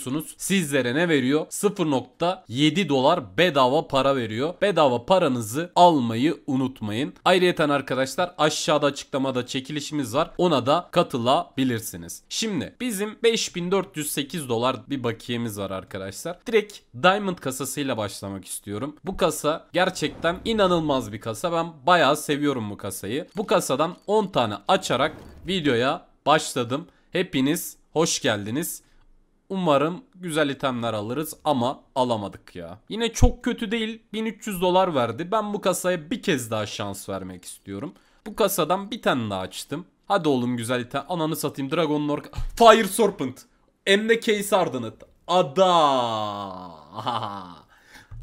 alıyorsunuz. Sizlere ne veriyor? 0.7 dolar bedava para veriyor. Bedava paranızı almayı unutmayın. Ayrıca arkadaşlar aşağıda açıklamada çekilişimiz var. Ona da katılabilirsiniz. Şimdi bizim 5408 dolar bir bakiyemiz var arkadaşlar. Direkt Diamond kasasıyla başlamak istiyorum. Bu kasa gerçekten inanılmaz bir kasa. Ben bayağı seviyorum bu kasayı. Bu kasadan 10 tane açarak videoya başladım. Hepiniz hoş geldiniz. Umarım güzel itemler alırız ama alamadık ya. Yine çok kötü değil 1300 dolar verdi. Ben bu kasaya bir kez daha şans vermek istiyorum. Bu kasadan bir tane daha açtım. Hadi oğlum güzel item. Ananı satayım Dragon Lord. Fire Serpent. Emre Case Ardın'ı. Ada.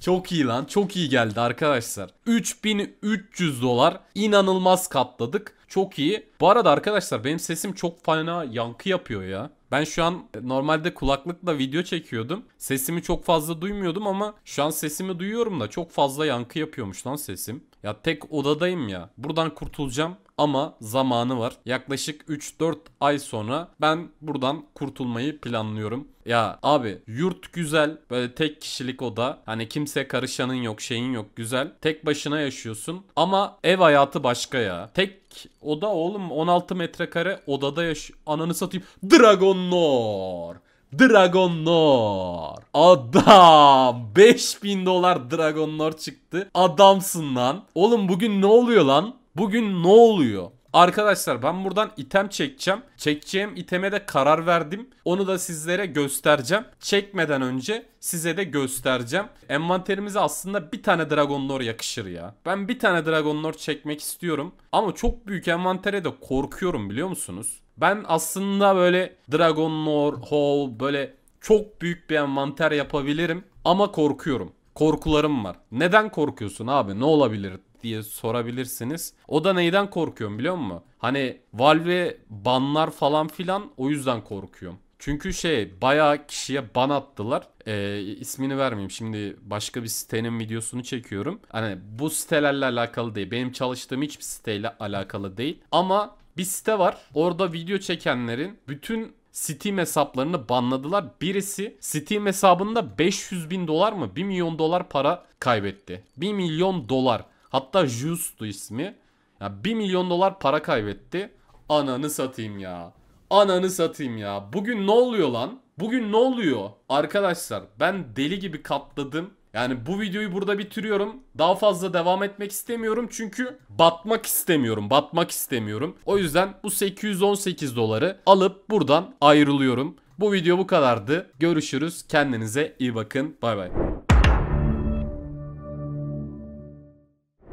Çok iyi lan. Çok iyi geldi arkadaşlar. 3300 dolar. inanılmaz katladık. Çok iyi. Bu arada arkadaşlar benim sesim çok fena yankı yapıyor ya. Ben şu an normalde kulaklıkla video çekiyordum. Sesimi çok fazla duymuyordum ama şu an sesimi duyuyorum da çok fazla yankı yapıyormuş lan sesim. Ya tek odadayım ya. Buradan kurtulacağım ama zamanı var. Yaklaşık 3-4 ay sonra ben buradan kurtulmayı planlıyorum. Ya abi yurt güzel böyle tek kişilik oda hani kimse karışanın yok şeyin yok güzel tek başına yaşıyorsun ama ev hayatı başka ya tek oda oğlum 16 metrekare odada yaş ananı satayım. Dragonlor. Dragonlor. Adam. 5000 dolar Dragonlor çıktı. Adamsın lan. Oğlum bugün ne oluyor lan? Bugün ne oluyor? Arkadaşlar ben buradan item çekeceğim. Çekeceğim iteme de karar verdim. Onu da sizlere göstereceğim. Çekmeden önce size de göstereceğim. Envanterimize aslında bir tane Dragon Lore yakışır ya. Ben bir tane Dragon Lore çekmek istiyorum. Ama çok büyük envantere de korkuyorum biliyor musunuz? Ben aslında böyle Dragon Lore, Hall böyle çok büyük bir envanter yapabilirim. Ama korkuyorum korkularım var. Neden korkuyorsun abi? Ne olabilir? diye sorabilirsiniz. O da neyden korkuyorum biliyor musun? Hani Valve banlar falan filan o yüzden korkuyorum. Çünkü şey bayağı kişiye ban attılar. Ee, ismini vermeyeyim şimdi başka bir sitenin videosunu çekiyorum. Hani bu sitelerle alakalı değil. Benim çalıştığım hiçbir siteyle alakalı değil. Ama bir site var. Orada video çekenlerin bütün Steam hesaplarını banladılar. Birisi Steam hesabında 500 bin dolar mı 1 milyon dolar para kaybetti. 1 milyon dolar. Hatta Just'tu ismi. Ya 1 milyon dolar para kaybetti. Ananı satayım ya. Ananı satayım ya. Bugün ne oluyor lan? Bugün ne oluyor? Arkadaşlar ben deli gibi katladım. Yani bu videoyu burada bitiriyorum. Daha fazla devam etmek istemiyorum çünkü batmak istemiyorum. Batmak istemiyorum. O yüzden bu 818 doları alıp buradan ayrılıyorum. Bu video bu kadardı. Görüşürüz. Kendinize iyi bakın. Bay bay.